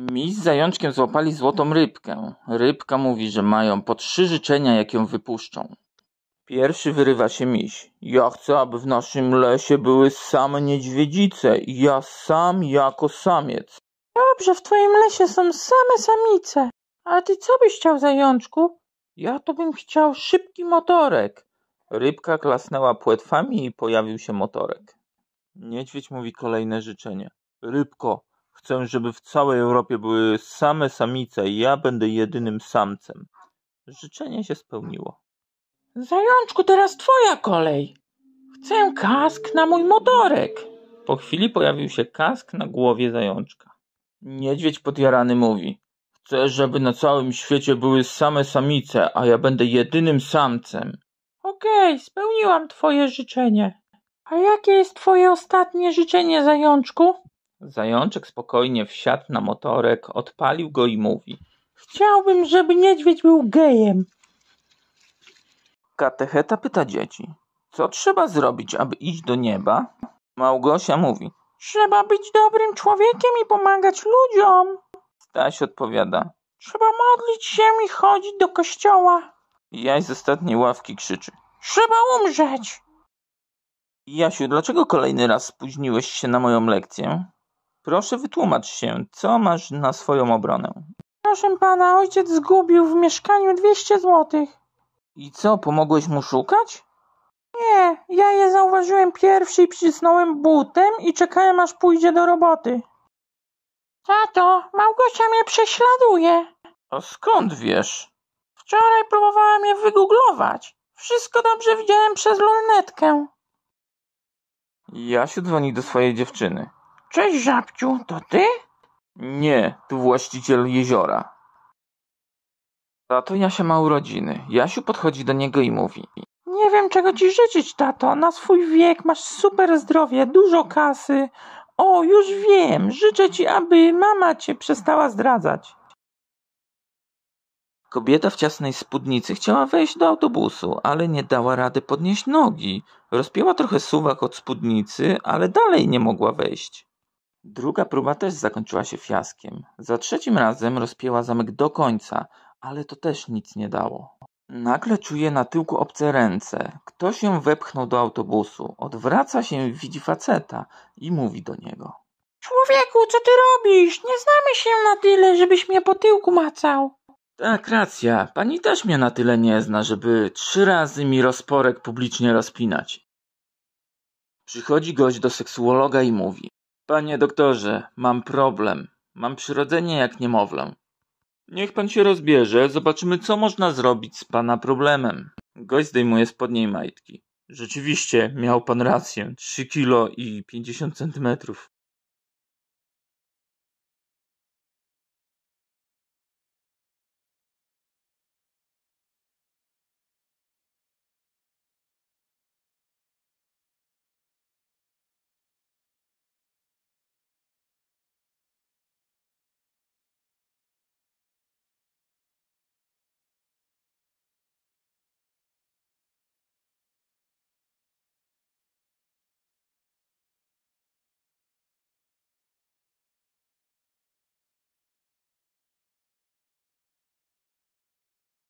Miś z zajączkiem złapali złotą rybkę. Rybka mówi, że mają po trzy życzenia, jak ją wypuszczą. Pierwszy wyrywa się miś. Ja chcę, aby w naszym lesie były same niedźwiedzice. Ja sam jako samiec. Dobrze, w twoim lesie są same samice. A ty co byś chciał, zajączku? Ja to bym chciał szybki motorek. Rybka klasnęła płetwami i pojawił się motorek. Niedźwiedź mówi kolejne życzenie. Rybko, Chcę, żeby w całej Europie były same samice i ja będę jedynym samcem. Życzenie się spełniło. Zajączku, teraz twoja kolej. Chcę kask na mój motorek. Po chwili pojawił się kask na głowie zajączka. Niedźwiedź podjarany mówi. Chcę, żeby na całym świecie były same samice, a ja będę jedynym samcem. Okej, okay, spełniłam twoje życzenie. A jakie jest twoje ostatnie życzenie, zajączku? Zajączek spokojnie wsiadł na motorek, odpalił go i mówi: Chciałbym, żeby niedźwiedź był gejem. Katecheta pyta dzieci: Co trzeba zrobić, aby iść do nieba? Małgosia mówi: Trzeba być dobrym człowiekiem i pomagać ludziom. Staś odpowiada: Trzeba modlić się i chodzić do kościoła. Jaś z ostatniej ławki krzyczy: Trzeba umrzeć! Jasiu, dlaczego kolejny raz spóźniłeś się na moją lekcję? Proszę wytłumacz się, co masz na swoją obronę? Proszę pana, ojciec zgubił w mieszkaniu 200 złotych. I co, pomogłeś mu szukać? Nie, ja je zauważyłem pierwszy i przycisnąłem butem i czekałem aż pójdzie do roboty. Tato, Małgosia mnie prześladuje. A skąd wiesz? Wczoraj próbowałam je wygooglować. Wszystko dobrze widziałem przez lunetkę. Jasiu dzwoni do swojej dziewczyny. Cześć żabciu, to ty? Nie, tu właściciel jeziora. Tato się ma urodziny. Jasiu podchodzi do niego i mówi. Nie wiem, czego ci życzyć, tato. Na swój wiek masz super zdrowie, dużo kasy. O, już wiem. Życzę ci, aby mama cię przestała zdradzać. Kobieta w ciasnej spódnicy chciała wejść do autobusu, ale nie dała rady podnieść nogi. Rozpięła trochę suwak od spódnicy, ale dalej nie mogła wejść. Druga próba też zakończyła się fiaskiem. Za trzecim razem rozpięła zamek do końca, ale to też nic nie dało. Nagle czuje na tyłku obce ręce. Ktoś ją wepchnął do autobusu. Odwraca się, widzi faceta i mówi do niego. Człowieku, co ty robisz? Nie znamy się na tyle, żebyś mnie po tyłku macał. Tak, racja. Pani też mnie na tyle nie zna, żeby trzy razy mi rozporek publicznie rozpinać. Przychodzi gość do seksuologa i mówi. Panie doktorze, mam problem. Mam przyrodzenie jak niemowlę. Niech pan się rozbierze, zobaczymy co można zrobić z pana problemem. Gość zdejmuje spodniej majtki. Rzeczywiście, miał pan rację. 3 kilo i 50 centymetrów.